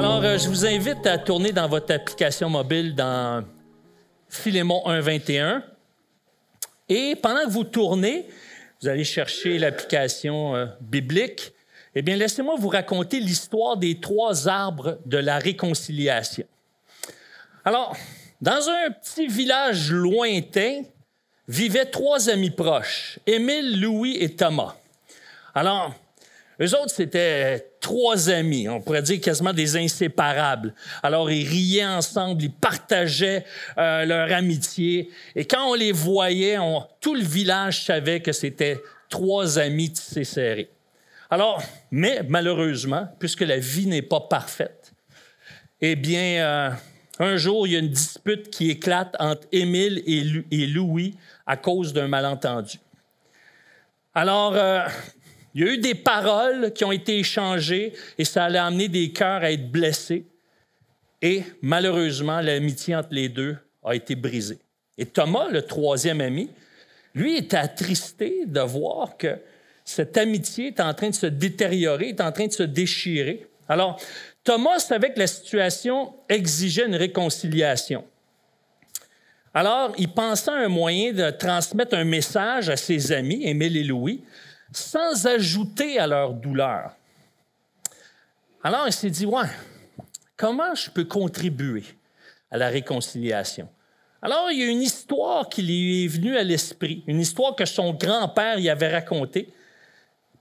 Alors, euh, je vous invite à tourner dans votre application mobile dans Philémon 1.21. Et pendant que vous tournez, vous allez chercher l'application euh, biblique. Eh bien, laissez-moi vous raconter l'histoire des trois arbres de la réconciliation. Alors, dans un petit village lointain, vivaient trois amis proches, Émile, Louis et Thomas. Alors, eux autres, c'était trois amis, on pourrait dire quasiment des inséparables. Alors, ils riaient ensemble, ils partageaient euh, leur amitié. Et quand on les voyait, tout le village savait que c'était trois amis tissés serrés. Alors, mais malheureusement, puisque la vie n'est pas parfaite, eh bien, euh, un jour, il y a une dispute qui éclate entre Émile et, Louis à cause d'un malentendu. Alors, euh, il y a eu des paroles qui ont été échangées et ça allait amener des cœurs à être blessés. Et malheureusement, l'amitié entre les deux a été brisée. Et Thomas, le troisième ami, lui est attristé de voir que cette amitié est en train de se détériorer, est en train de se déchirer. Alors, Thomas savait que la situation exigeait une réconciliation. Alors, il pensait à un moyen de transmettre un message à ses amis, Émile et Louis, sans ajouter à leur douleur. Alors il s'est dit, ouais, comment je peux contribuer à la réconciliation? Alors il y a une histoire qui lui est venue à l'esprit, une histoire que son grand-père y avait racontée,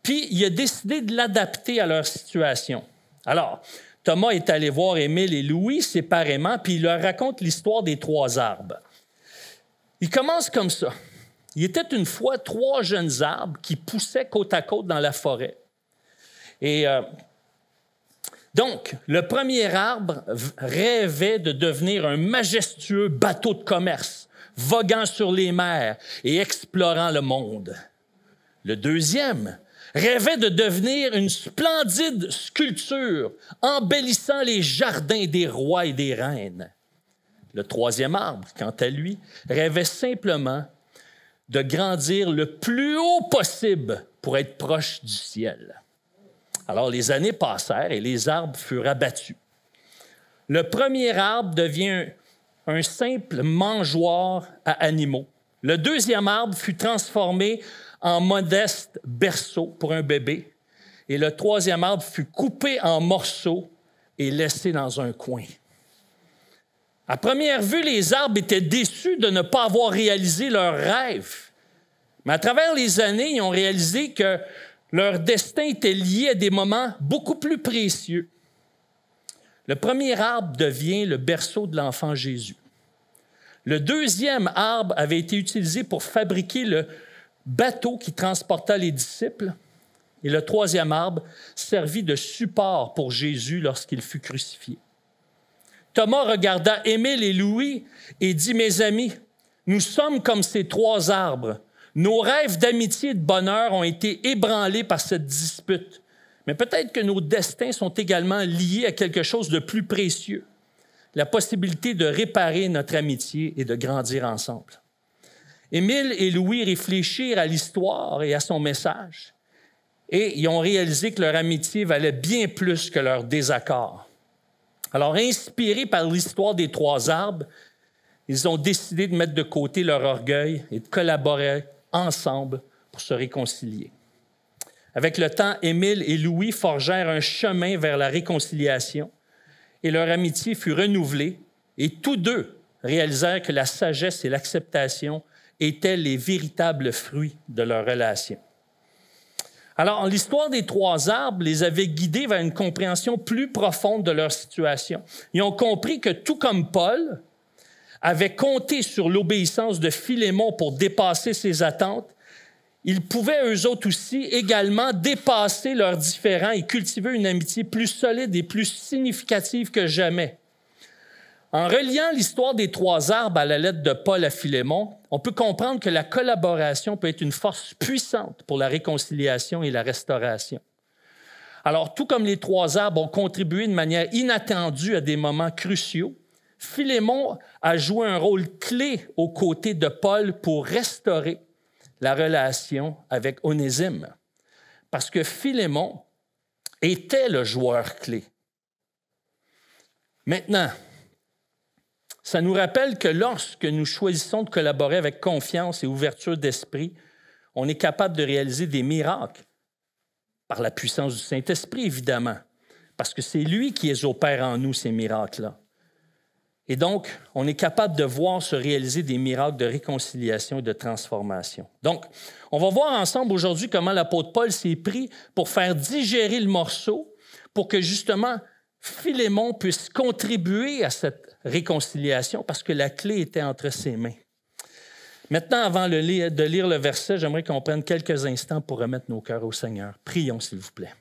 puis il a décidé de l'adapter à leur situation. Alors, Thomas est allé voir Émile et Louis séparément, puis il leur raconte l'histoire des trois arbres. Il commence comme ça. Il était une fois trois jeunes arbres qui poussaient côte à côte dans la forêt. Et euh, donc, le premier arbre rêvait de devenir un majestueux bateau de commerce, voguant sur les mers et explorant le monde. Le deuxième rêvait de devenir une splendide sculpture, embellissant les jardins des rois et des reines. Le troisième arbre, quant à lui, rêvait simplement de grandir le plus haut possible pour être proche du ciel. Alors les années passèrent et les arbres furent abattus. Le premier arbre devient un simple mangeoire à animaux. Le deuxième arbre fut transformé en modeste berceau pour un bébé. Et le troisième arbre fut coupé en morceaux et laissé dans un coin. À première vue, les arbres étaient déçus de ne pas avoir réalisé leur rêve. Mais à travers les années, ils ont réalisé que leur destin était lié à des moments beaucoup plus précieux. Le premier arbre devient le berceau de l'enfant Jésus. Le deuxième arbre avait été utilisé pour fabriquer le bateau qui transporta les disciples. Et le troisième arbre servit de support pour Jésus lorsqu'il fut crucifié. Thomas regarda Émile et Louis et dit, Mes amis, nous sommes comme ces trois arbres. Nos rêves d'amitié et de bonheur ont été ébranlés par cette dispute. Mais peut-être que nos destins sont également liés à quelque chose de plus précieux, la possibilité de réparer notre amitié et de grandir ensemble. Émile et Louis réfléchirent à l'histoire et à son message, et ils ont réalisé que leur amitié valait bien plus que leur désaccord. Alors, inspirés par l'histoire des trois arbres, ils ont décidé de mettre de côté leur orgueil et de collaborer ensemble pour se réconcilier. Avec le temps, Émile et Louis forgèrent un chemin vers la réconciliation et leur amitié fut renouvelée et tous deux réalisèrent que la sagesse et l'acceptation étaient les véritables fruits de leur relation. Alors, l'histoire des trois arbres les avait guidés vers une compréhension plus profonde de leur situation. Ils ont compris que tout comme Paul avait compté sur l'obéissance de Philémon pour dépasser ses attentes, ils pouvaient eux autres aussi également dépasser leurs différends et cultiver une amitié plus solide et plus significative que jamais. En reliant l'histoire des trois arbres à la lettre de Paul à Philémon, on peut comprendre que la collaboration peut être une force puissante pour la réconciliation et la restauration. Alors, tout comme les trois arbres ont contribué de manière inattendue à des moments cruciaux, Philémon a joué un rôle clé aux côtés de Paul pour restaurer la relation avec Onésime. Parce que Philémon était le joueur clé. Maintenant, ça nous rappelle que lorsque nous choisissons de collaborer avec confiance et ouverture d'esprit, on est capable de réaliser des miracles par la puissance du Saint-Esprit, évidemment, parce que c'est lui qui les opère en nous, ces miracles-là. Et donc, on est capable de voir se réaliser des miracles de réconciliation et de transformation. Donc, on va voir ensemble aujourd'hui comment l'apôtre Paul s'est pris pour faire digérer le morceau, pour que justement Philémon puisse contribuer à cette réconciliation parce que la clé était entre ses mains. Maintenant, avant de lire le verset, j'aimerais qu'on prenne quelques instants pour remettre nos cœurs au Seigneur. Prions, s'il vous plaît.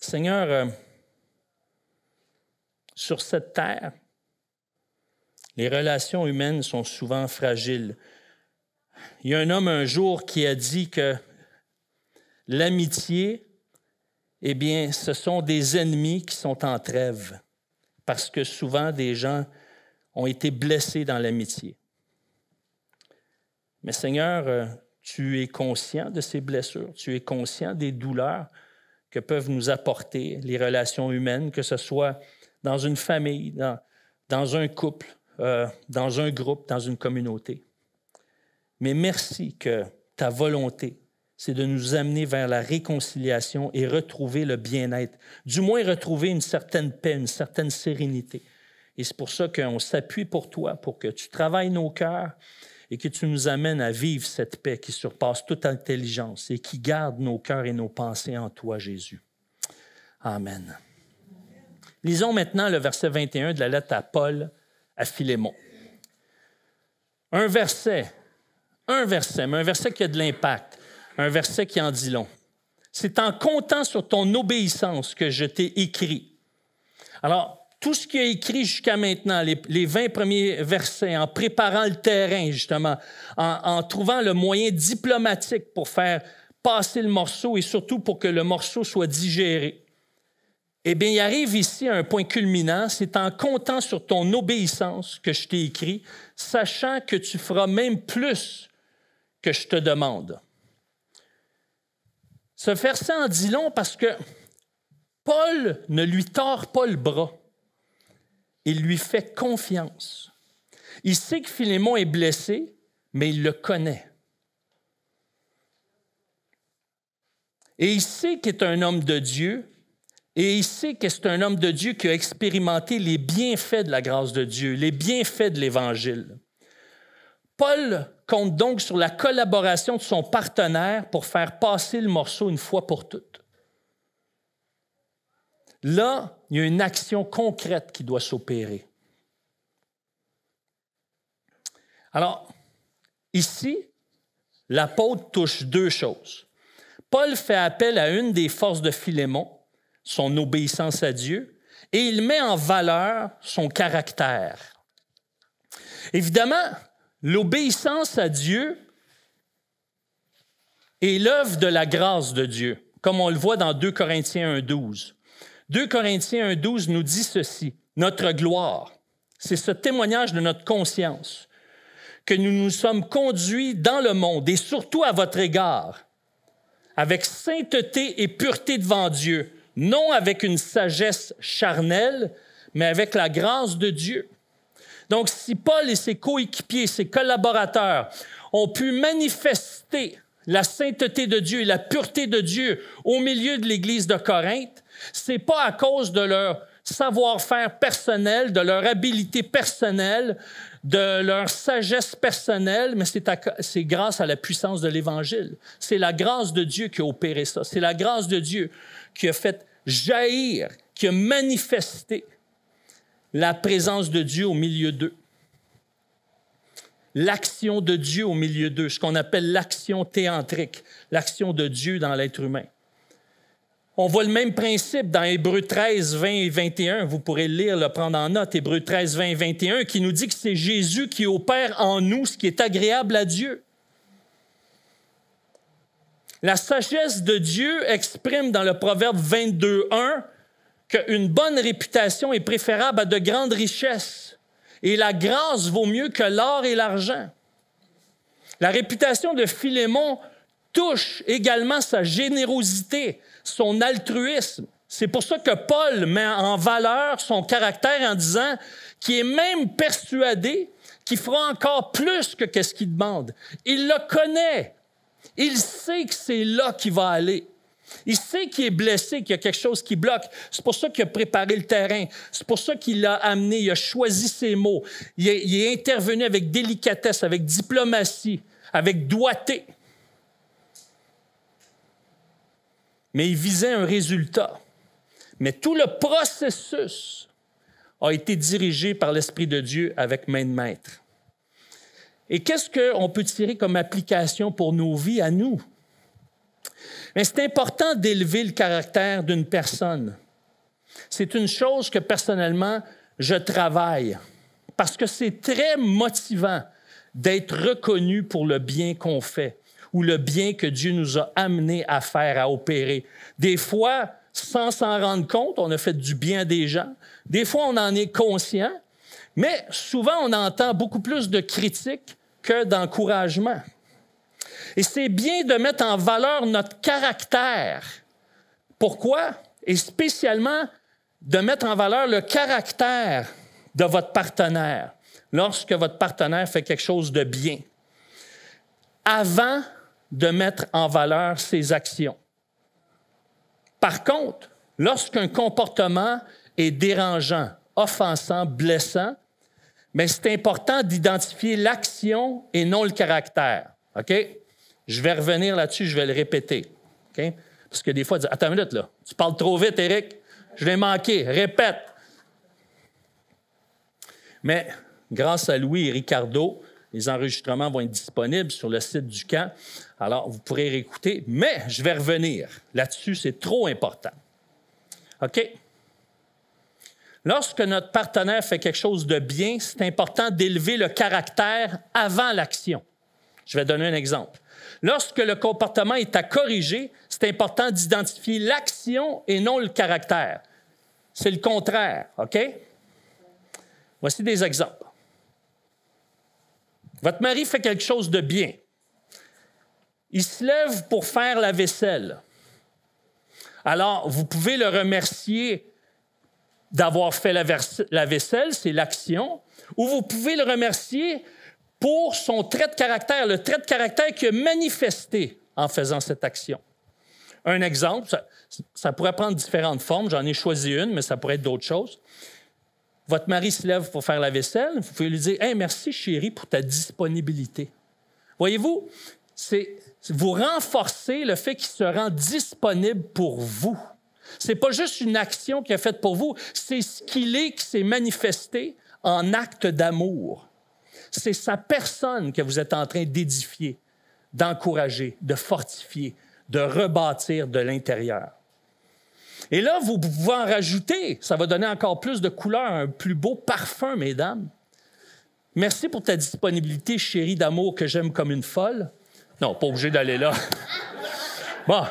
Seigneur, euh, sur cette terre, les relations humaines sont souvent fragiles. Il y a un homme un jour qui a dit que l'amitié, eh bien, ce sont des ennemis qui sont en trêve, parce que souvent des gens ont été blessés dans l'amitié. Mais Seigneur, euh, tu es conscient de ces blessures, tu es conscient des douleurs que peuvent nous apporter les relations humaines, que ce soit dans une famille, dans, un couple, euh, dans un groupe, dans une communauté. Mais merci que ta volonté, c'est de nous amener vers la réconciliation et retrouver le bien-être, du moins retrouver une certaine paix, une certaine sérénité. Et c'est pour ça qu'on s'appuie pour toi, pour que tu travailles nos cœurs et que tu nous amènes à vivre cette paix qui surpasse toute intelligence et qui garde nos cœurs et nos pensées en toi, Jésus. Amen. Lisons maintenant le verset 21 de la lettre à Paul à Philémon. Un verset, un verset, mais un verset qui a de l'impact un verset qui en dit long. C'est en comptant sur ton obéissance que je t'ai écrit. Alors, tout ce qui est écrit jusqu'à maintenant, les, 20 premiers versets, en préparant le terrain, justement, en, en, trouvant le moyen diplomatique pour faire passer le morceau et surtout pour que le morceau soit digéré. Eh bien, il arrive ici à un point culminant, c'est en comptant sur ton obéissance que je t'ai écrit, sachant que tu feras même plus que je te demande. Ce verset en dit long parce que Paul ne lui tord pas le bras. Il lui fait confiance. Il sait que Philémon est blessé, mais il le connaît. Et il sait qu'il est un homme de Dieu, et il sait que c'est un homme de Dieu qui a expérimenté les bienfaits de la grâce de Dieu, les bienfaits de l'Évangile. Paul compte donc sur la collaboration de son partenaire pour faire passer le morceau une fois pour toutes. Là, il y a une action concrète qui doit s'opérer. Alors, ici, l'apôtre touche deux choses. Paul fait appel à une des forces de Philémon, son obéissance à Dieu, et il met en valeur son caractère. Évidemment, L'obéissance à Dieu est l'œuvre de la grâce de Dieu, comme on le voit dans 2 Corinthiens 1.12. 2 Corinthiens 1.12 nous dit ceci, notre gloire, c'est ce témoignage de notre conscience, que nous nous sommes conduits dans le monde et surtout à votre égard, avec sainteté et pureté devant Dieu, non avec une sagesse charnelle, mais avec la grâce de Dieu. Donc, si Paul et ses coéquipiers, ses collaborateurs ont pu manifester la sainteté de Dieu et la pureté de Dieu au milieu de l'Église de Corinthe, c'est pas à cause de leur savoir-faire personnel, de leur habileté personnelle, de leur sagesse personnelle, mais c'est grâce à la puissance de l'Évangile. C'est la grâce de Dieu qui a opéré ça. C'est la grâce de Dieu qui a fait jaillir, qui a manifesté la présence de Dieu au milieu d'eux. L'action de Dieu au milieu d'eux, ce qu'on appelle l'action théantrique, l'action de Dieu dans l'être humain. On voit le même principe dans Hébreu 13, 20 et 21. Vous pourrez le lire, le prendre en note, Hébreu 13, 20 et 21, qui nous dit que c'est Jésus qui opère en nous ce qui est agréable à Dieu. La sagesse de Dieu exprime dans le Proverbe 22, 1 qu'une bonne réputation est préférable à de grandes richesses et la grâce vaut mieux que l'or et l'argent. La réputation de Philémon touche également sa générosité, son altruisme. C'est pour ça que Paul met en valeur son caractère en disant qu'il est même persuadé qu'il fera encore plus que ce qu'il demande. Il le connaît. Il sait que c'est là qu'il va aller. Il sait qu'il est blessé, qu'il y a quelque chose qui bloque. C'est pour ça qu'il a préparé le terrain. C'est pour ça qu'il l'a amené. Il a choisi ses mots. Il est, intervenu avec délicatesse, avec diplomatie, avec doigté. Mais il visait un résultat. Mais tout le processus a été dirigé par l'Esprit de Dieu avec main de maître. Et qu'est-ce qu'on peut tirer comme application pour nos vies à nous? Mais c'est important d'élever le caractère d'une personne. C'est une chose que personnellement, je travaille parce que c'est très motivant d'être reconnu pour le bien qu'on fait ou le bien que Dieu nous a amené à faire, à opérer. Des fois, sans s'en rendre compte, on a fait du bien des gens. Des fois, on en est conscient, mais souvent, on entend beaucoup plus de critiques que d'encouragements. Et c'est bien de mettre en valeur notre caractère. Pourquoi? Et spécialement de mettre en valeur le caractère de votre partenaire lorsque votre partenaire fait quelque chose de bien, avant de mettre en valeur ses actions. Par contre, lorsqu'un comportement est dérangeant, offensant, blessant, mais c'est important d'identifier l'action et non le caractère. OK? Je vais revenir là-dessus, je vais le répéter. Parce que des fois, attends une minute, là. Tu parles trop vite, Eric. Je l'ai manqué. Répète. Mais grâce à Louis et Ricardo, les enregistrements vont être disponibles sur le site du camp. Alors, vous pourrez réécouter, mais je vais revenir. Là-dessus, c'est trop important. OK? Lorsque notre partenaire fait quelque chose de bien, c'est important d'élever le caractère avant l'action. Je vais donner un exemple. Lorsque le comportement est à corriger, c'est important d'identifier l'action et non le caractère. C'est le contraire, OK? Voici des exemples. Votre mari fait quelque chose de bien. Il se lève pour faire la vaisselle. Alors, vous pouvez le remercier d'avoir fait la, la vaisselle, c'est l'action, ou vous pouvez le remercier pour son trait de caractère, le trait de caractère qu'il a manifesté en faisant cette action. Un exemple, ça, pourrait prendre différentes formes, j'en ai choisi une, mais ça pourrait être d'autres choses. Votre mari se lève pour faire la vaisselle, vous pouvez lui dire merci chérie pour ta disponibilité. Voyez-vous, c'est vous renforcez le fait qu'il se rend disponible pour vous. n'est pas juste une action qu'il a faite pour vous, c'est ce qu'il est qui s'est manifesté en acte d'amour. C'est sa personne que vous êtes en train d'édifier, d'encourager, de fortifier, de rebâtir de l'intérieur. Et là, vous pouvez en rajouter. Ça va donner encore plus de couleurs, un plus beau parfum, mesdames. Merci pour ta disponibilité, chérie d'amour, que j'aime comme une folle. Non, pas obligé d'aller là. Bon.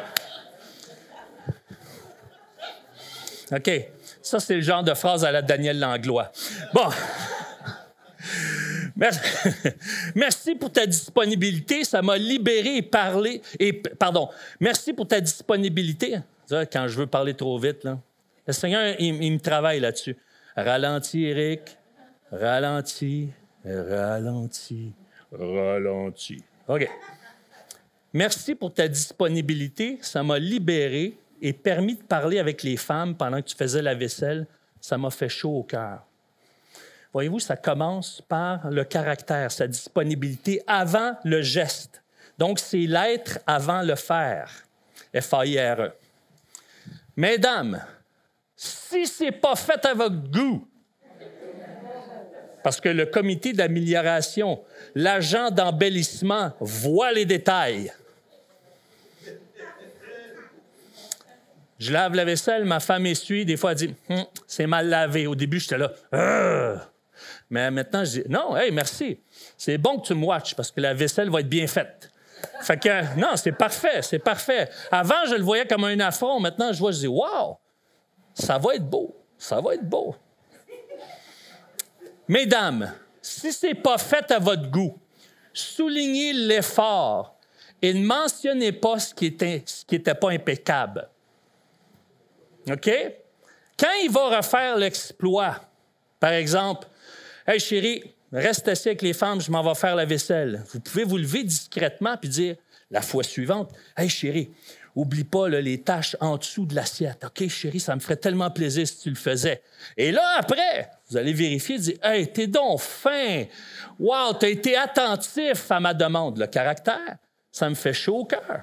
OK. Ça, c'est le genre de phrase à la Danielle Langlois. Bon. Merci, pour ta disponibilité. Ça m'a libéré et parlé. Et, pardon, merci pour ta disponibilité. Quand je veux parler trop vite, là. le Seigneur, il, me travaille là-dessus. Ralentis, Eric. Ralenti, ralenti, ralentis. OK. Merci pour ta disponibilité. Ça m'a libéré et permis de parler avec les femmes pendant que tu faisais la vaisselle. Ça m'a fait chaud au cœur. Voyez-vous, ça commence par le caractère, sa disponibilité avant le geste. Donc, c'est l'être avant le faire. F-A-I-R-E. Mesdames, si c'est pas fait votre goût, parce que le comité d'amélioration, l'agent d'embellissement voit les détails. Je lave la vaisselle, ma femme essuie, des fois elle dit hum, c'est mal lavé. Au début, j'étais là. Mais maintenant, je dis, non, hey, merci. C'est bon que tu me watches parce que la vaisselle va être bien faite. Fait que, euh, non, c'est parfait, c'est parfait. Avant, je le voyais comme un affront. Maintenant, je vois, je dis, wow, ça va être beau, ça va être beau. Mesdames, si ce n'est pas fait à votre goût, soulignez l'effort et ne mentionnez pas ce qui était, ce qui n'était pas impeccable. OK? Quand il va refaire l'exploit, par exemple, Hey chérie, reste assis avec les femmes, je m'en vais faire la vaisselle. Vous pouvez vous lever discrètement puis dire la fois suivante Hey chérie, oublie pas les tâches en dessous de l'assiette. OK chérie, ça me ferait tellement plaisir si tu le faisais. Et là, après, vous allez vérifier, dire Hey, t'es donc fin. Wow, t'as été attentif à ma demande. Le caractère, ça me fait chaud au cœur.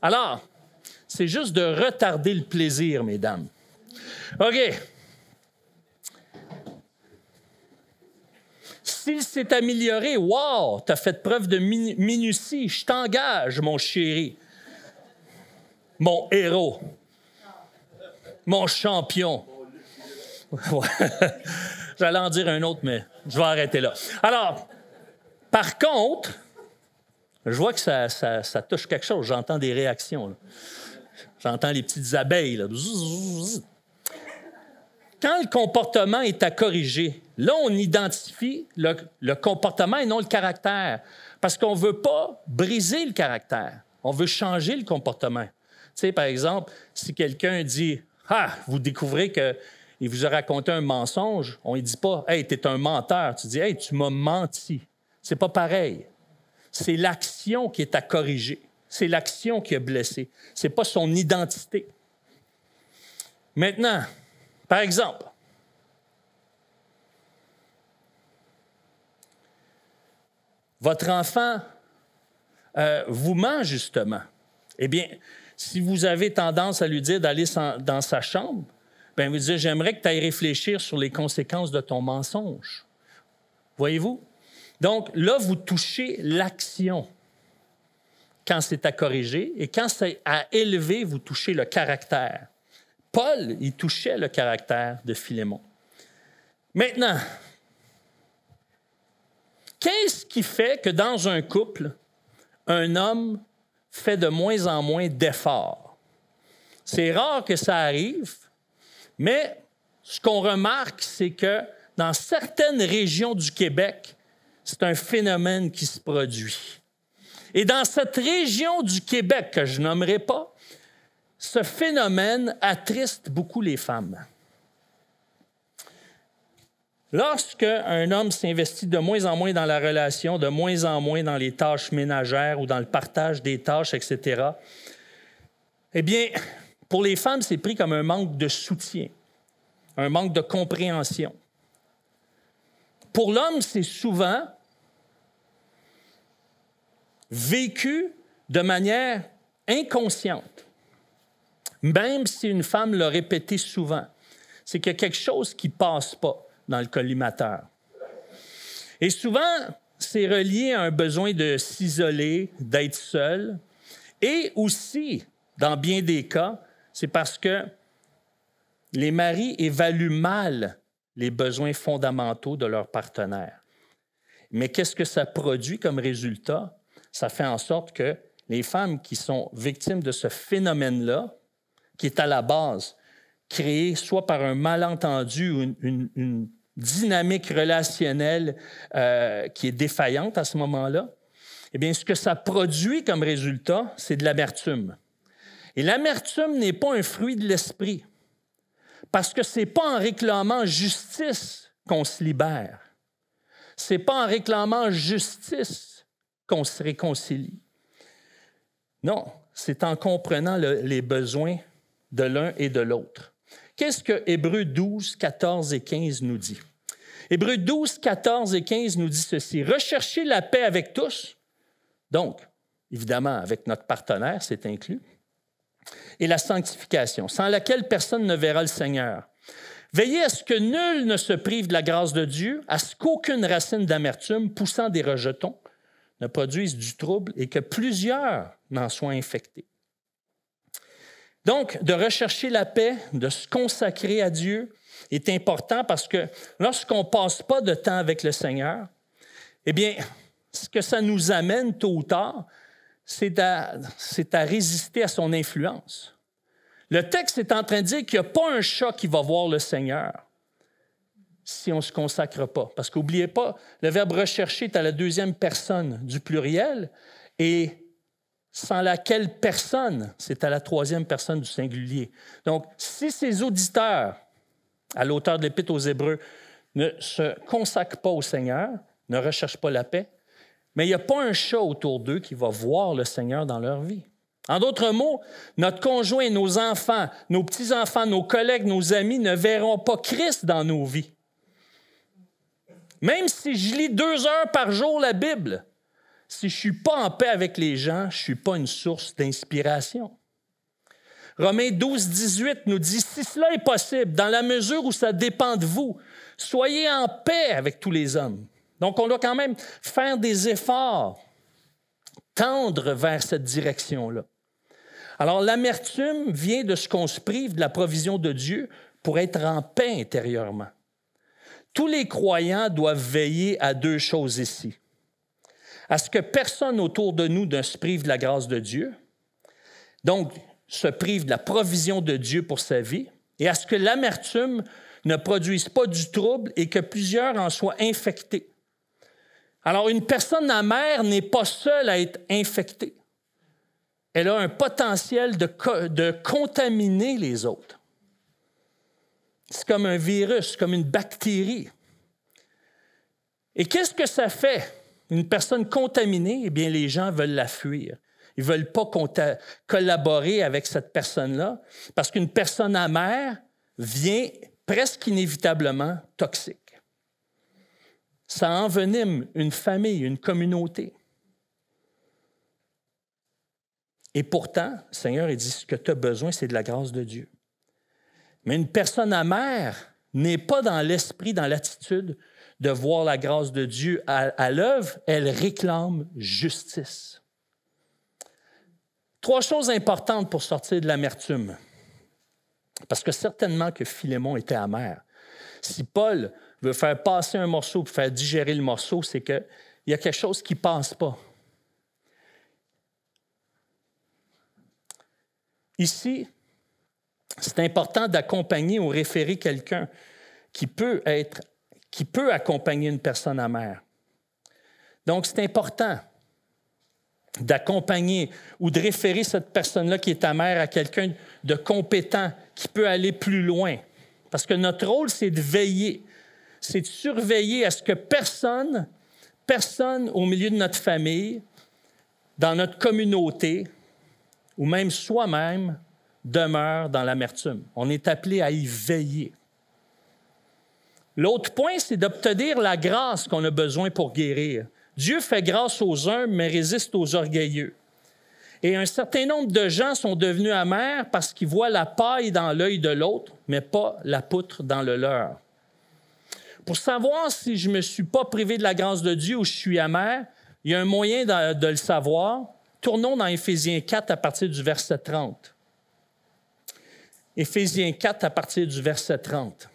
Alors, c'est juste de retarder le plaisir, mesdames. OK. S'il s'est amélioré, wow, t'as fait preuve de minutie, je t'engage, mon chéri, mon héros, mon champion. J'allais en dire un autre, mais je vais arrêter là. Alors, par contre, je vois que ça, touche quelque chose. J'entends des réactions. J'entends les petites abeilles. Quand le comportement est à corriger, Là, on identifie le, comportement et non le caractère, parce qu'on ne veut pas briser le caractère, on veut changer le comportement. Tu sais, par exemple, si quelqu'un dit « Ah, vous découvrez que il vous a raconté un mensonge, on ne dit pas Hey, tu es un menteur. Tu dis Hey, tu m'as menti. C'est pas pareil. C'est l'action qui est à corriger. C'est l'action qui a blessé. n'est pas son identité. Maintenant, par exemple, votre enfant euh, vous ment justement, eh bien, si vous avez tendance à lui dire d'aller dans sa chambre, bien, vous dites, j'aimerais que tu ailles réfléchir sur les conséquences de ton mensonge. Voyez-vous? Donc, là, vous touchez l'action. Quand c'est à corriger et quand c'est à élever, vous touchez le caractère. Paul, il touchait le caractère de Philémon. Maintenant, Qu'est-ce qui fait que dans un couple, un homme fait de moins en moins d'efforts? C'est rare que ça arrive, mais ce qu'on remarque, c'est que dans certaines régions du Québec, c'est un phénomène qui se produit. Et dans cette région du Québec que je nommerai pas, ce phénomène attriste beaucoup les femmes. Lorsque un homme s'investit de moins en moins dans la relation, de moins en moins dans les tâches ménagères ou dans le partage des tâches, etc., eh bien, pour les femmes, c'est pris comme un manque de soutien, un manque de compréhension. Pour l'homme, c'est souvent vécu de manière inconsciente, même si une femme l'a répété souvent. C'est qu'il y a quelque chose qui ne passe pas dans le collimateur. Et souvent, c'est relié à un besoin de s'isoler, d'être seul. Et aussi, dans bien des cas, c'est parce que les maris évaluent mal les besoins fondamentaux de leur partenaire. Mais qu'est-ce que ça produit comme résultat? Ça fait en sorte que les femmes qui sont victimes de ce phénomène-là, qui est à la base Créé soit par un malentendu ou une, dynamique relationnelle euh, qui est défaillante à ce moment-là, eh bien, ce que ça produit comme résultat, c'est de l'amertume. Et l'amertume n'est pas un fruit de l'esprit, parce que ce n'est pas en réclamant justice qu'on se libère. Ce n'est pas en réclamant justice qu'on se réconcilie. Non, c'est en comprenant les besoins de l'un et de l'autre. Qu'est-ce que Hébreux 12, 14 et 15 nous dit? Hébreux 12, 14 et 15 nous dit ceci. Recherchez la paix avec tous, donc évidemment avec notre partenaire, c'est inclus, et la sanctification, sans laquelle personne ne verra le Seigneur. Veillez à ce que nul ne se prive de la grâce de Dieu, à ce qu'aucune racine d'amertume poussant des rejetons ne produise du trouble et que plusieurs n'en soient infectés. Donc, de rechercher la paix, de se consacrer à Dieu est important parce que lorsqu'on ne passe pas de temps avec le Seigneur, eh bien, ce que ça nous amène tôt ou tard, c'est à, résister à son influence. Le texte est en train de dire qu'il n'y a pas un chat qui va voir le Seigneur si on ne se consacre pas. Parce qu'oubliez pas, le verbe rechercher est à la deuxième personne du pluriel et sans laquelle personne, c'est à la troisième personne du singulier. Donc, si ces auditeurs, à l'auteur de l'Épître aux Hébreux, ne se consacrent pas au Seigneur, ne recherchent pas la paix, mais il n'y a pas un chat autour d'eux qui va voir le Seigneur dans leur vie. En d'autres mots, notre conjoint, nos enfants, nos petits-enfants, nos collègues, nos amis ne verront pas Christ dans nos vies. Même si je lis deux heures par jour la Bible, si je ne suis pas en paix avec les gens, je ne suis pas une source d'inspiration. Romains 12, 18 nous dit, si cela est possible, dans la mesure où ça dépend de vous, soyez en paix avec tous les hommes. Donc on doit quand même faire des efforts, tendre vers cette direction-là. Alors l'amertume vient de ce qu'on se prive de la provision de Dieu pour être en paix intérieurement. Tous les croyants doivent veiller à deux choses ici à ce que personne autour de nous ne se prive de la grâce de Dieu, donc se prive de la provision de Dieu pour sa vie, et à ce que l'amertume ne produise pas du trouble et que plusieurs en soient infectés. Alors, une personne amère n'est pas seule à être infectée. Elle a un potentiel de, de contaminer les autres. C'est comme un virus, comme une bactérie. Et qu'est-ce que ça fait une personne contaminée, eh bien, les gens veulent la fuir. Ils ne veulent pas collaborer avec cette personne-là parce qu'une personne amère vient presque inévitablement toxique. Ça envenime une famille, une communauté. Et pourtant, le Seigneur il dit ce que tu as besoin, c'est de la grâce de Dieu. Mais une personne amère n'est pas dans l'esprit, dans l'attitude de voir la grâce de Dieu à, l'œuvre, elle réclame justice. Trois choses importantes pour sortir de l'amertume. Parce que certainement que Philémon était amer. Si Paul veut faire passer un morceau pour faire digérer le morceau, c'est qu'il y a quelque chose qui ne passe pas. Ici, c'est important d'accompagner ou référer quelqu'un qui peut être qui peut accompagner une personne amère. Donc, c'est important d'accompagner ou de référer cette personne-là qui est amère à quelqu'un de compétent qui peut aller plus loin. Parce que notre rôle, c'est de veiller, c'est de surveiller à ce que personne, personne au milieu de notre famille, dans notre communauté, ou même soi-même, demeure dans l'amertume. On est appelé à y veiller. L'autre point, c'est d'obtenir la grâce qu'on a besoin pour guérir. Dieu fait grâce aux uns, mais résiste aux orgueilleux. Et un certain nombre de gens sont devenus amers parce qu'ils voient la paille dans l'œil de l'autre, mais pas la poutre dans le leur. Pour savoir si je ne me suis pas privé de la grâce de Dieu ou je suis amer, il y a un moyen de, de le savoir. Tournons dans Éphésiens 4 à partir du verset 30. Éphésiens 4 à partir du verset 30.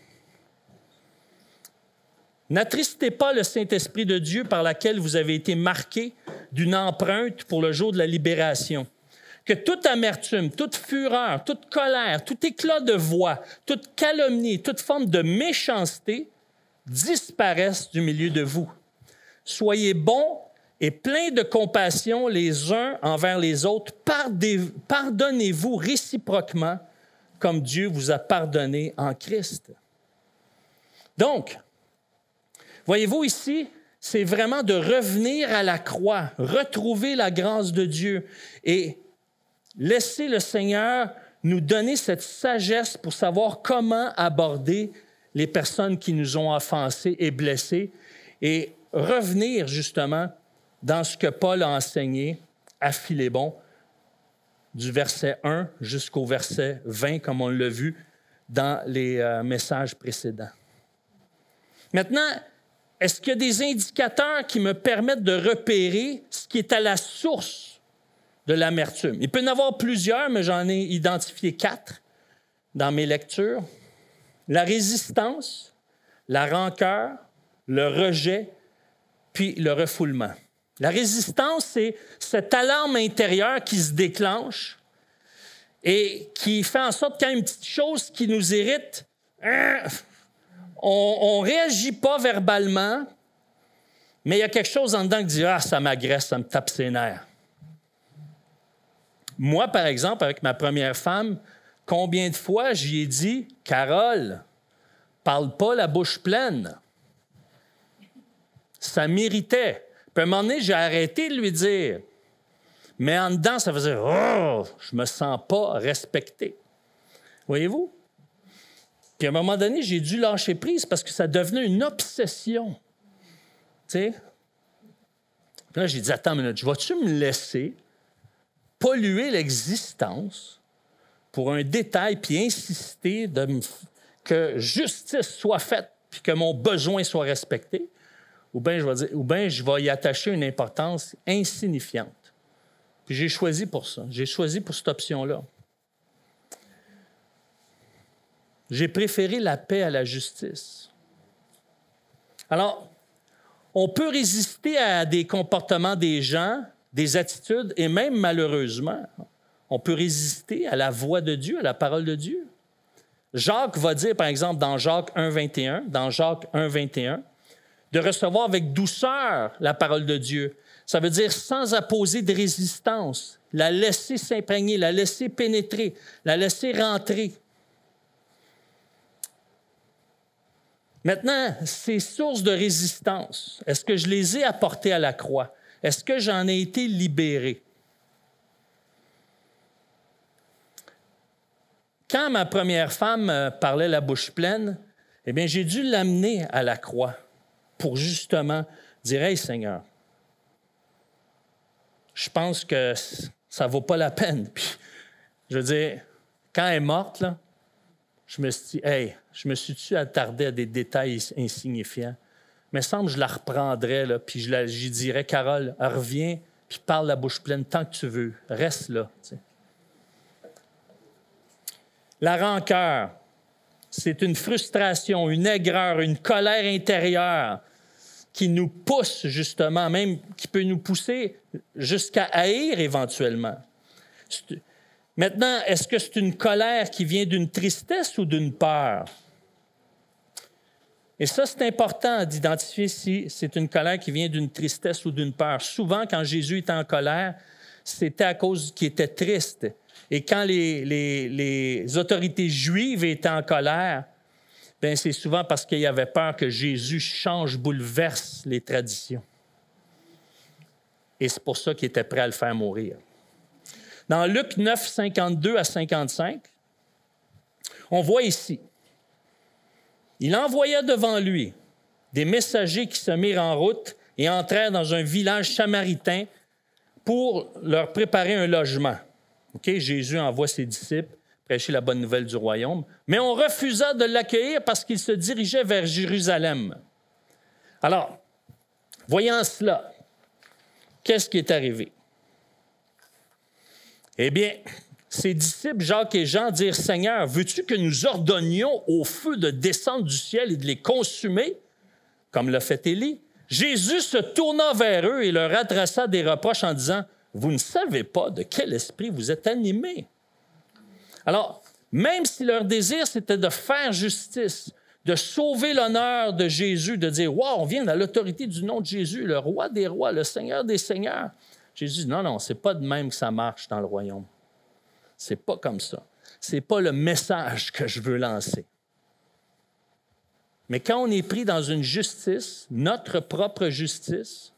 N'attristez pas le Saint-Esprit de Dieu par laquelle vous avez été marqué d'une empreinte pour le jour de la libération. Que toute amertume, toute fureur, toute colère, tout éclat de voix, toute calomnie, toute forme de méchanceté disparaissent du milieu de vous. Soyez bons et pleins de compassion les uns envers les autres. Pardonnez-vous réciproquement comme Dieu vous a pardonné en Christ. Donc, Voyez-vous ici, c'est vraiment de revenir à la croix, retrouver la grâce de Dieu et laisser le Seigneur nous donner cette sagesse pour savoir comment aborder les personnes qui nous ont offensés et blessés et revenir justement dans ce que Paul a enseigné à Philébon du verset 1 jusqu'au verset 20 comme on l'a vu dans les euh, messages précédents. Maintenant, est-ce qu'il y a des indicateurs qui me permettent de repérer ce qui est à la source de l'amertume? Il peut y en avoir plusieurs, mais j'en ai identifié quatre dans mes lectures. La résistance, la rancœur, le rejet, puis le refoulement. La résistance, c'est cette alarme intérieure qui se déclenche et qui fait en sorte qu'il y a une petite chose qui nous irrite, hein? on ne réagit pas verbalement, mais il y a quelque chose en dedans qui dit Ah, ça m'agresse, ça me tape ses nerfs. Moi, par exemple, avec ma première femme, combien de fois j'y ai dit Carole, parle pas la bouche pleine. Ça m'irritait. Puis à un moment donné, j'ai arrêté de lui dire. Mais en dedans, ça faisait oh, je me sens pas respecté. Voyez-vous? Puis à un moment donné, j'ai dû lâcher prise parce que ça devenait une obsession. Tu sais? Puis là, j'ai dit, attends une minute, vas-tu me laisser polluer l'existence pour un détail, puis insister de que justice soit faite, puis que mon besoin soit respecté, ou bien je vais, dire, ou bien je vais y attacher une importance insignifiante. Puis j'ai choisi pour ça, j'ai choisi pour cette option-là. J'ai préféré la paix à la justice. Alors, on peut résister à des comportements des gens, des attitudes, et même malheureusement, on peut résister à la voix de Dieu, à la parole de Dieu. Jacques va dire, par exemple, dans Jacques 1.21, dans Jacques 1.21, de recevoir avec douceur la parole de Dieu. Ça veut dire sans apposer de résistance, la laisser s'imprégner, la laisser pénétrer, la laisser rentrer. Maintenant, ces sources de résistance, est-ce que je les ai apportées à la croix? Est-ce que j'en ai été libéré? Quand ma première femme euh, parlait la bouche pleine, eh bien, j'ai dû l'amener à la croix pour justement dire Hey Seigneur, je pense que ça ne vaut pas la peine. je veux dire, quand elle est morte, là, je me suis dit Hey, je me suis-tu attardé à des détails insignifiants? Mais semble je la reprendrais, puis je, la, dirais, Carole, reviens, puis parle la bouche pleine tant que tu veux. Reste là. La rancœur, c'est une frustration, une aigreur, une colère intérieure qui nous pousse justement, même qui peut nous pousser jusqu'à haïr éventuellement. Maintenant, est-ce que c'est une colère qui vient d'une tristesse ou d'une peur? Et ça, c'est important d'identifier si c'est une colère qui vient d'une tristesse ou d'une peur. Souvent, quand Jésus était en colère, c'était à cause qu'il était triste. Et quand les, autorités juives étaient en colère, ben c'est souvent parce qu'il y avait peur que Jésus change, bouleverse les traditions. Et c'est pour ça qu'il était prêt à le faire mourir. Dans Luc 9, 52 à 55, on voit ici, il envoya devant lui des messagers qui se mirent en route et entrèrent dans un village samaritain pour leur préparer un logement. Ok, Jésus envoie ses disciples prêcher la bonne nouvelle du royaume, mais on refusa de l'accueillir parce qu'il se dirigeait vers Jérusalem. Alors, voyant cela, qu'est-ce qui est arrivé? Eh bien, ses disciples Jacques et Jean dirent, Seigneur, veux-tu que nous ordonnions au feu de descendre du ciel et de les consumer, comme l'a fait Élie? Jésus se tourna vers eux et leur adressa des reproches en disant, Vous ne savez pas de quel esprit vous êtes animés. Alors, même si leur désir, c'était de faire justice, de sauver l'honneur de Jésus, de dire, Waouh, on vient à l'autorité du nom de Jésus, le roi des rois, le seigneur des seigneurs. Jésus dit, Non, non, c'est pas de même que ça marche dans le royaume. C'est pas comme ça. C'est pas le message que je veux lancer. Mais quand on est pris dans une justice, notre propre justice,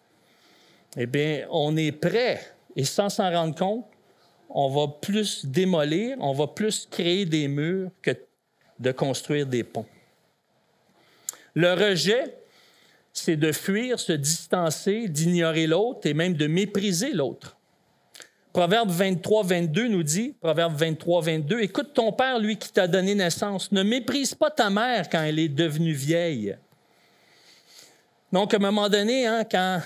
eh bien, on est prêt, et sans s'en rendre compte, on va plus démolir, on va plus créer des murs que de construire des ponts. Le rejet, c'est de fuir, se distancer, d'ignorer l'autre et même de mépriser l'autre. Proverbe 23, 22 nous dit, Proverbe 23, 22, Écoute ton père, lui qui t'a donné naissance. Ne méprise pas ta mère quand elle est devenue vieille. Donc, à un moment donné, hein, quand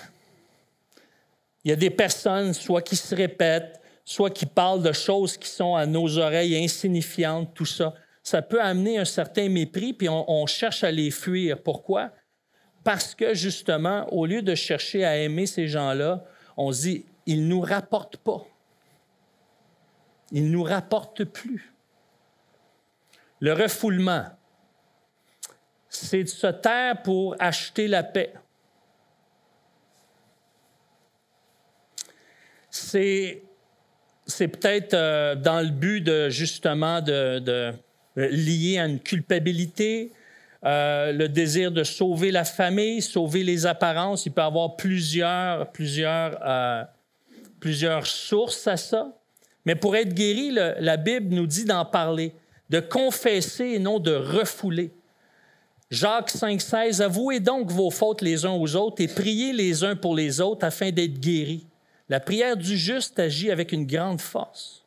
il y a des personnes, soit qui se répètent, soit qui parlent de choses qui sont à nos oreilles insignifiantes, tout ça, ça peut amener un certain mépris, puis on, on cherche à les fuir. Pourquoi? Parce que justement, au lieu de chercher à aimer ces gens-là, on se dit, ils ne nous rapportent pas il ne nous rapporte plus. Le refoulement, c'est de se taire pour acheter la paix. C'est, c'est peut-être euh, dans le but de justement de, euh, lier à une culpabilité, euh, le désir de sauver la famille, sauver les apparences. Il peut y avoir plusieurs, plusieurs, plusieurs sources à ça. Mais pour être guéri, la Bible nous dit d'en parler, de confesser et non de refouler. Jacques 5,16 Avouez donc vos fautes les uns aux autres et priez les uns pour les autres afin d'être guéris. La prière du juste agit avec une grande force.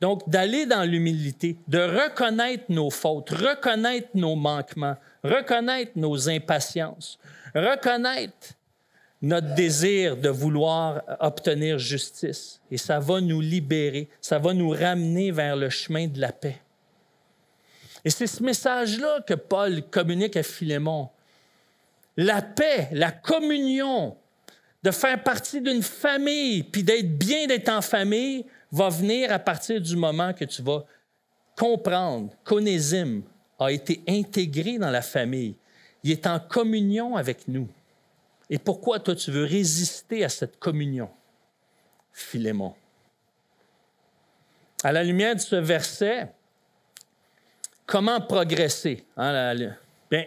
Donc, d'aller dans l'humilité, de reconnaître nos fautes, reconnaître nos manquements, reconnaître nos impatiences, reconnaître notre désir de vouloir obtenir justice. Et ça va nous libérer, ça va nous ramener vers le chemin de la paix. Et c'est ce message-là que Paul communique à Philémon. La paix, la communion, de faire partie d'une famille, puis d'être bien d'être en famille, va venir à partir du moment que tu vas comprendre qu'Onésime a été intégré dans la famille. Il est en communion avec nous. Et pourquoi toi tu veux résister à cette communion, Philémon? À la lumière de ce verset, comment progresser? Hein, la... Bien,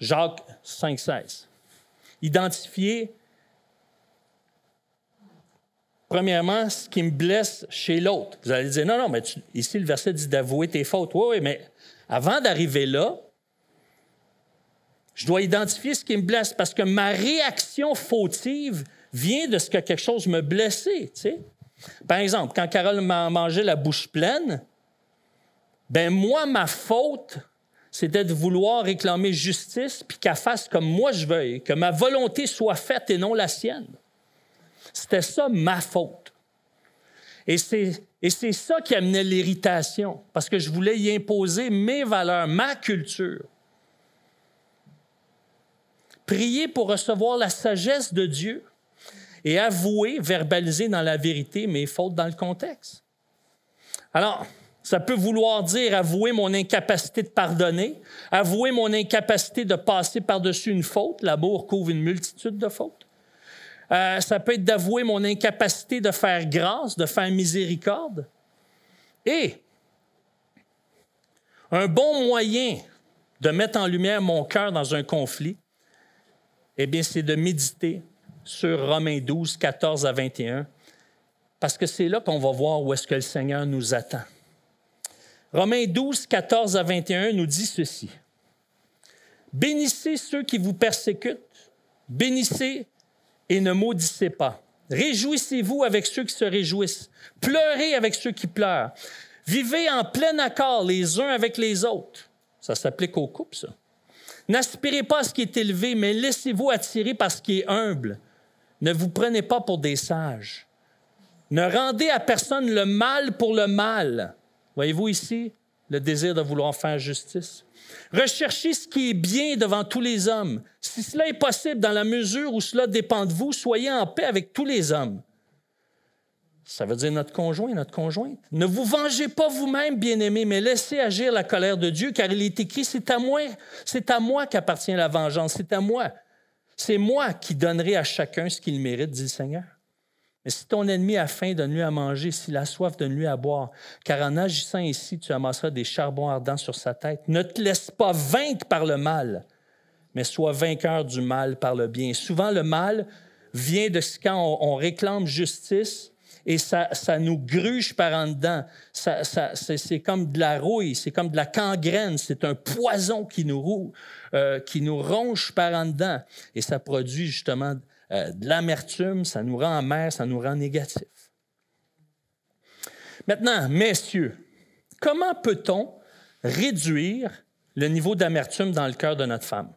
Jacques 5,16. Identifier, premièrement, ce qui me blesse chez l'autre. Vous allez dire, non, non, mais ici, le verset dit d'avouer tes fautes. Oui, oui, mais avant d'arriver là, je dois identifier ce qui me blesse parce que ma réaction fautive vient de ce que quelque chose me blessait. Par exemple, quand Carole m'a mangé la bouche pleine, ben moi, ma faute, c'était de vouloir réclamer justice puis qu'elle fasse comme moi je veux, que ma volonté soit faite et non la sienne. C'était ça ma faute. Et c'est ça qui amenait l'irritation, parce que je voulais y imposer mes valeurs, ma culture prier pour recevoir la sagesse de Dieu et avouer, verbaliser dans la vérité mes fautes dans le contexte. Alors, ça peut vouloir dire avouer mon incapacité de pardonner, avouer mon incapacité de passer par-dessus une faute. L'amour couvre une multitude de fautes. Euh, ça peut être d'avouer mon incapacité de faire grâce, de faire miséricorde. Et un bon moyen de mettre en lumière mon cœur dans un conflit, eh bien, c'est de méditer sur Romains 12, 14 à 21, parce que c'est là qu'on va voir où est-ce que le Seigneur nous attend. Romains 12, 14 à 21 nous dit ceci. Bénissez ceux qui vous persécutent, bénissez et ne maudissez pas. Réjouissez-vous avec ceux qui se réjouissent, pleurez avec ceux qui pleurent. Vivez en plein accord les uns avec les autres. Ça s'applique aux couples, ça. N'aspirez pas à ce qui est élevé, mais laissez-vous attirer par ce qui est humble. Ne vous prenez pas pour des sages. Ne rendez à personne le mal pour le mal. Voyez-vous ici le désir de vouloir faire justice. Recherchez ce qui est bien devant tous les hommes. Si cela est possible dans la mesure où cela dépend de vous, soyez en paix avec tous les hommes. Ça veut dire notre conjoint, notre conjointe. Ne vous vengez pas vous-même, bien-aimés, mais laissez agir la colère de Dieu, car il est écrit, c'est à moi, c'est à moi qu'appartient la vengeance, c'est à moi. C'est moi qui donnerai à chacun ce qu'il mérite, dit le Seigneur. Mais si ton ennemi a faim, donne-lui à manger, s'il a soif, donne-lui à boire, car en agissant ainsi, tu amasseras des charbons ardents sur sa tête. Ne te laisse pas vaincre par le mal, mais sois vainqueur du mal par le bien. Souvent, le mal vient de ce quand on réclame justice, et ça, ça nous gruge par en dedans. Ça, c'est comme de la rouille, c'est comme de la gangrène, c'est un poison qui nous, roue, euh, qui nous ronge par en dedans. Et ça produit justement euh, de l'amertume, ça nous rend amer, ça nous rend négatif. Maintenant, messieurs, comment peut-on réduire le niveau d'amertume dans le cœur de notre femme?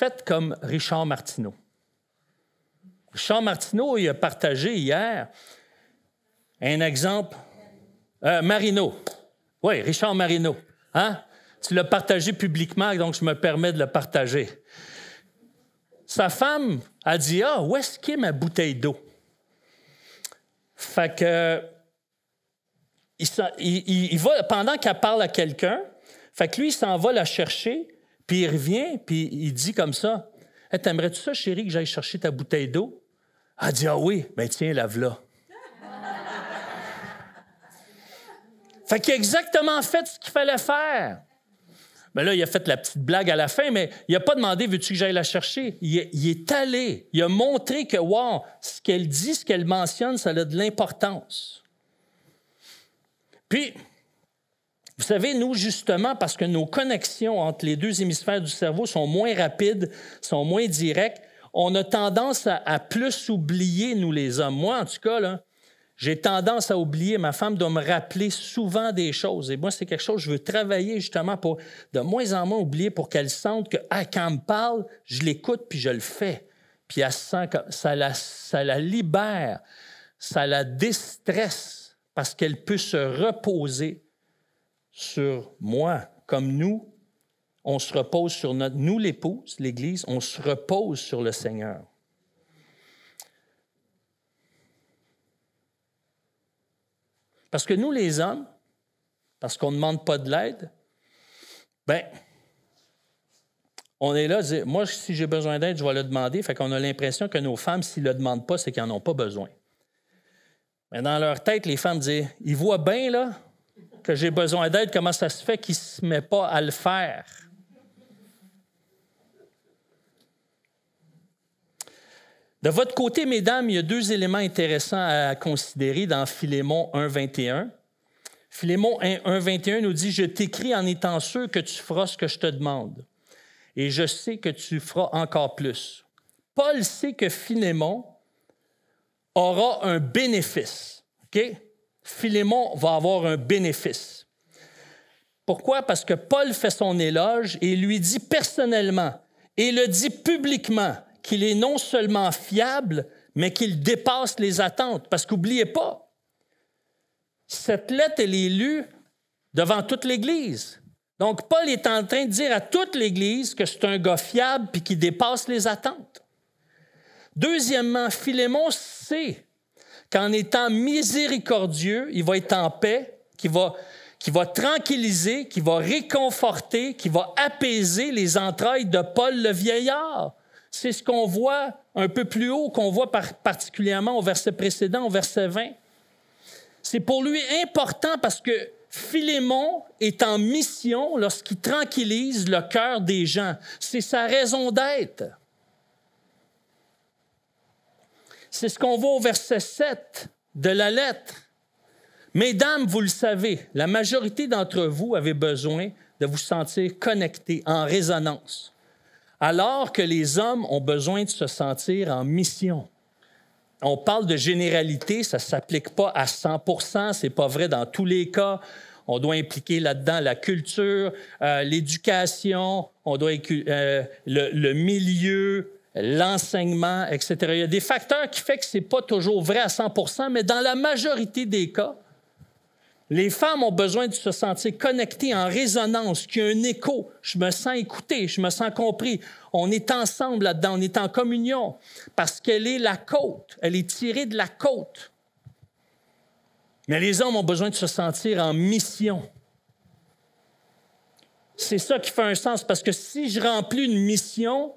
faites comme Richard Martineau. Richard Martineau, il a partagé hier un exemple. Euh, Marino. Oui, Richard Marino. Hein? Tu l'as partagé publiquement, donc je me permets de le partager. Sa femme a dit Ah, où est-ce qu'est ma bouteille d'eau? Fait que. va, pendant qu'elle parle à quelqu'un, fait que lui, il s'en va la chercher, puis il revient, puis il dit comme ça T'aimerais-tu ça, chérie, que j'aille chercher ta bouteille d'eau Elle dit Ah oui, ben tiens, lave-la. fait qu'il a exactement fait ce qu'il fallait faire. Mais ben là, il a fait la petite blague à la fin, mais il n'a pas demandé Veux-tu que j'aille la chercher il est, il est, allé. Il a montré que, wow, ce qu'elle dit, ce qu'elle mentionne, ça a de l'importance. Puis, vous savez, nous, justement, parce que nos connexions entre les deux hémisphères du cerveau sont moins rapides, sont moins directes, on a tendance à, plus oublier, nous les hommes. Moi, en tout cas, là, j'ai tendance à oublier. Ma femme doit me rappeler souvent des choses. Et moi, c'est quelque chose, que je veux travailler justement pour de moins en moins oublier pour qu'elle sente que, ah, quand elle me parle, je l'écoute puis je le fais. Puis elle sent que ça la, ça la libère, ça la déstresse parce qu'elle peut se reposer sur moi comme nous, on se repose sur notre, nous l'épouse, l'Église, on se repose sur le Seigneur. Parce que nous, les hommes, parce qu'on ne demande pas de l'aide, ben, on est là, moi, si j'ai besoin d'aide, je vais le demander. Fait qu'on a l'impression que nos femmes, s'ils ne le demandent pas, c'est qu'ils n'en ont pas besoin. Mais dans leur tête, les femmes disent, ils voient bien, là, que j'ai besoin d'aide, comment ça se fait qu'il ne se met pas à le faire? De votre côté, mesdames, il y a deux éléments intéressants à considérer dans Philémon 1.21. Philémon 1.21 nous dit, Je t'écris en étant sûr que tu feras ce que je te demande, et je sais que tu feras encore plus. Paul sait que Philémon aura un bénéfice. OK? Philémon va avoir un bénéfice. Pourquoi? Parce que Paul fait son éloge et lui dit personnellement, et le dit publiquement, qu'il est non seulement fiable, mais qu'il dépasse les attentes. Parce qu'oubliez pas, cette lettre, elle est lue devant toute l'Église. Donc, Paul est en train de dire à toute l'Église que c'est un gars fiable et qui dépasse les attentes. Deuxièmement, Philémon sait qu'en étant miséricordieux, il va être en paix, qu'il va, va tranquilliser, qui va réconforter, qui va apaiser les entrailles de Paul le vieillard. C'est ce qu'on voit un peu plus haut, qu'on voit particulièrement au verset précédent, au verset 20. C'est pour lui important parce que Philémon est en mission lorsqu'il tranquillise le cœur des gens. C'est sa raison d'être. C'est ce qu'on voit au verset 7 de la lettre. Mesdames, vous le savez, la majorité d'entre vous avez besoin de vous sentir connectés, en résonance, alors que les hommes ont besoin de se sentir en mission. On parle de généralité, ça ne s'applique pas à 100 c'est pas vrai dans tous les cas. On doit impliquer là-dedans la culture, euh, l'éducation, on doit euh, le milieu, l'enseignement, etc. Il y a des facteurs qui font que ce n'est pas toujours vrai à 100 mais dans la majorité des cas, les femmes ont besoin de se sentir connectées en résonance, qu'il y a un écho. Je me sens écoutée, je me sens compris. On est ensemble là-dedans, on est en communion, parce qu'elle est la côte, elle est tirée de la côte. Mais les hommes ont besoin de se sentir en mission. C'est ça qui fait un sens, parce que si je remplis une mission,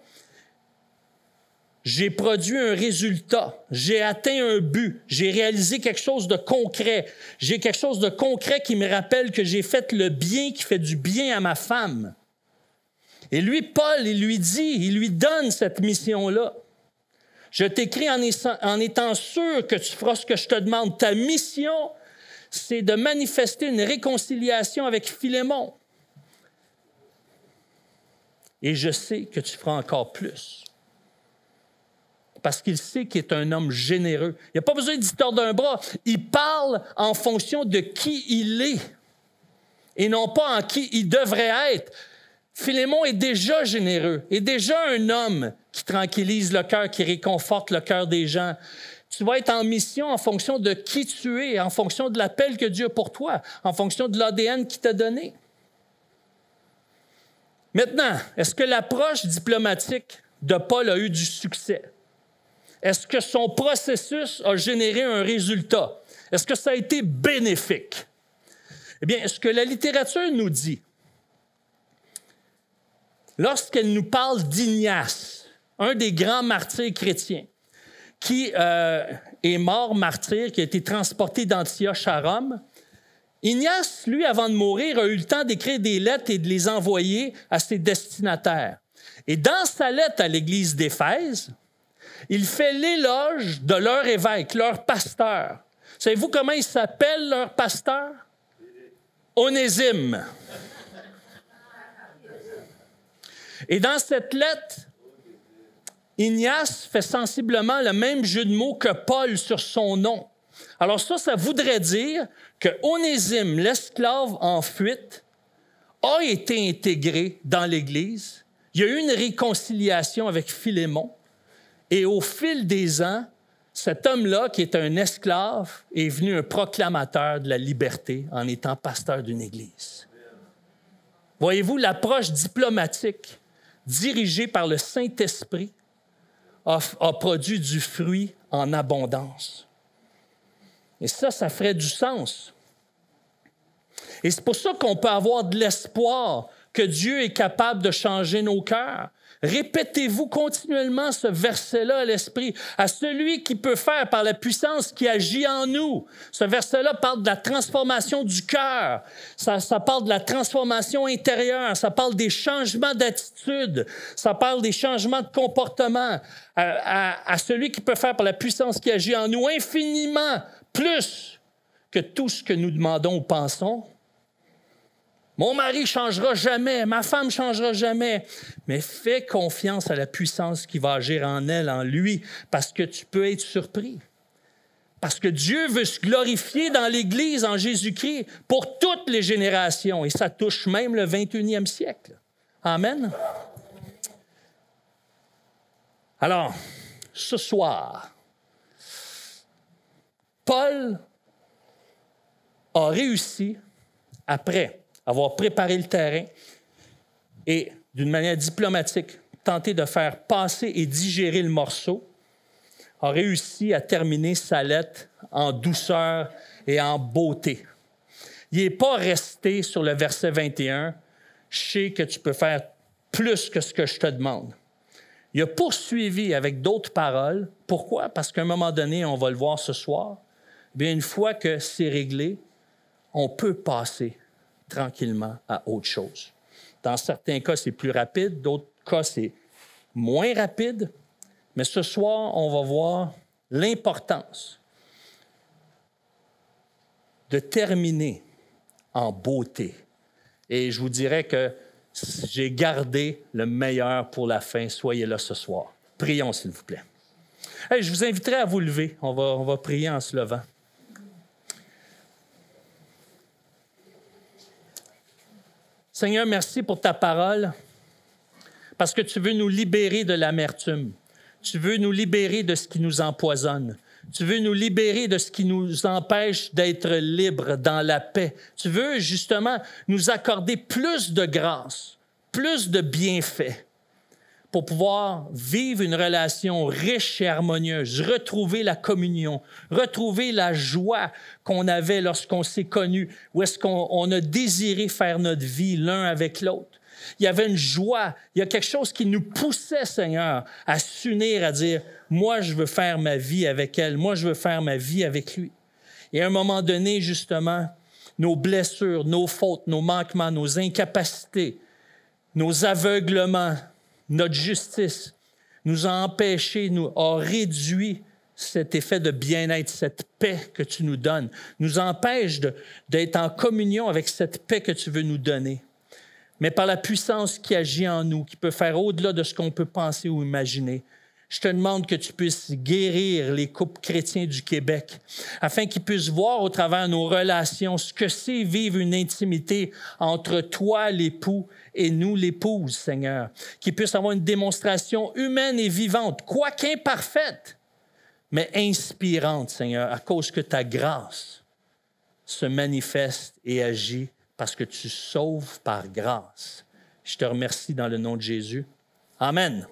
j'ai produit un résultat, j'ai atteint un but, j'ai réalisé quelque chose de concret, j'ai quelque chose de concret qui me rappelle que j'ai fait le bien qui fait du bien à ma femme. Et lui, Paul, il lui dit, il lui donne cette mission-là. Je t'écris en, étant sûr que tu feras ce que je te demande. Ta mission, c'est de manifester une réconciliation avec Philémon. Et je sais que tu feras encore plus parce qu'il sait qu'il est un homme généreux. Il a pas besoin d'y tordre bras. Il parle en fonction de qui il est et non pas en qui il devrait être. Philémon est déjà généreux, est déjà un homme qui tranquillise le cœur, qui réconforte le cœur des gens. Tu vas être en mission en fonction de qui tu es, en fonction de l'appel que Dieu a pour toi, en fonction de l'ADN qu'il t'a donné. Maintenant, est-ce que l'approche diplomatique de Paul a eu du succès? Est-ce que son processus a généré un résultat? Est-ce que ça a été bénéfique? Eh bien, ce que la littérature nous dit, lorsqu'elle nous parle d'Ignace, un des grands martyrs chrétiens, qui euh, est mort martyr, qui a été transporté d'Antioche à Rome, Ignace, lui, avant de mourir, a eu le temps d'écrire des lettres et de les envoyer à ses destinataires. Et dans sa lettre à l'Église d'Éphèse, il fait l'éloge de leur évêque, leur pasteur. Savez-vous comment il s'appelle leur pasteur? Onésime. Et dans cette lettre, Ignace fait sensiblement le même jeu de mots que Paul sur son nom. Alors ça, ça voudrait dire que Onésime, l'esclave en fuite, a été intégré dans l'Église. Il y a eu une réconciliation avec Philémon. Et au fil des ans, cet homme-là, qui est un esclave, est venu un proclamateur de la liberté en étant pasteur d'une église. Voyez-vous, l'approche diplomatique dirigée par le Saint-Esprit a, a, produit du fruit en abondance. Et ça, ça ferait du sens. Et c'est pour ça qu'on peut avoir de l'espoir que Dieu est capable de changer nos cœurs, Répétez-vous continuellement ce verset-là à l'esprit, à celui qui peut faire par la puissance qui agit en nous. Ce verset-là parle de la transformation du cœur, ça, parle de la transformation intérieure, ça parle des changements d'attitude, ça parle des changements de comportement. Euh, à, à celui qui peut faire par la puissance qui agit en nous infiniment plus que tout ce que nous demandons ou pensons. Mon mari changera jamais, ma femme changera jamais, mais fais confiance à la puissance qui va agir en elle, en lui, parce que tu peux être surpris. Parce que Dieu veut se glorifier dans l'Église en Jésus-Christ pour toutes les générations, et ça touche même le 21e siècle. Amen. Alors, ce soir, Paul a réussi après avoir préparé le terrain et, d'une manière diplomatique, tenter de faire passer et digérer le morceau, a réussi à terminer sa lettre en douceur et en beauté. Il n'est pas resté sur le verset 21, je sais que tu peux faire plus que ce que je te demande. Il a poursuivi avec d'autres paroles. Pourquoi? Parce qu'à un moment donné, on va le voir ce soir, bien une fois que c'est réglé, on peut passer tranquillement à autre chose. Dans certains cas, c'est plus rapide, d'autres cas, c'est moins rapide, mais ce soir, on va voir l'importance de terminer en beauté. Et je vous dirais que j'ai gardé le meilleur pour la fin. Soyez là ce soir. Prions, s'il vous plaît. je vous inviterai à vous lever. On va, on va prier en se levant. Seigneur, merci pour ta parole, parce que tu veux nous libérer de l'amertume. Tu veux nous libérer de ce qui nous empoisonne. Tu veux nous libérer de ce qui nous empêche d'être libres dans la paix. Tu veux justement nous accorder plus de grâce, plus de bienfaits pour pouvoir vivre une relation riche et harmonieuse, retrouver la communion, retrouver la joie qu'on avait lorsqu'on s'est connu où est-ce qu'on a désiré faire notre vie l'un avec l'autre. Il y avait une joie, il y a quelque chose qui nous poussait, Seigneur, à s'unir, à dire, moi je veux faire ma vie avec elle, moi je veux faire ma vie avec lui. Et à un moment donné, justement, nos blessures, nos fautes, nos manquements, nos incapacités, nos aveuglements, notre justice, nous a empêchés, nous a réduit cet effet de bien-être, cette paix que tu nous donnes, nous empêche d'être en communion avec cette paix que tu veux nous donner. Mais par la puissance qui agit en nous, qui peut faire au-delà de ce qu'on peut penser ou imaginer, je te demande que tu puisses guérir les couples chrétiens du Québec, afin qu'ils puissent voir au travers de nos relations ce que c'est vivre une intimité entre toi, l'époux, et nous l'épouse, Seigneur, qui puisse avoir une démonstration humaine et vivante, quoique imparfaite, mais inspirante, Seigneur, à cause que ta grâce se manifeste et agit parce que tu sauves par grâce. Je te remercie dans le nom de Jésus. Amen.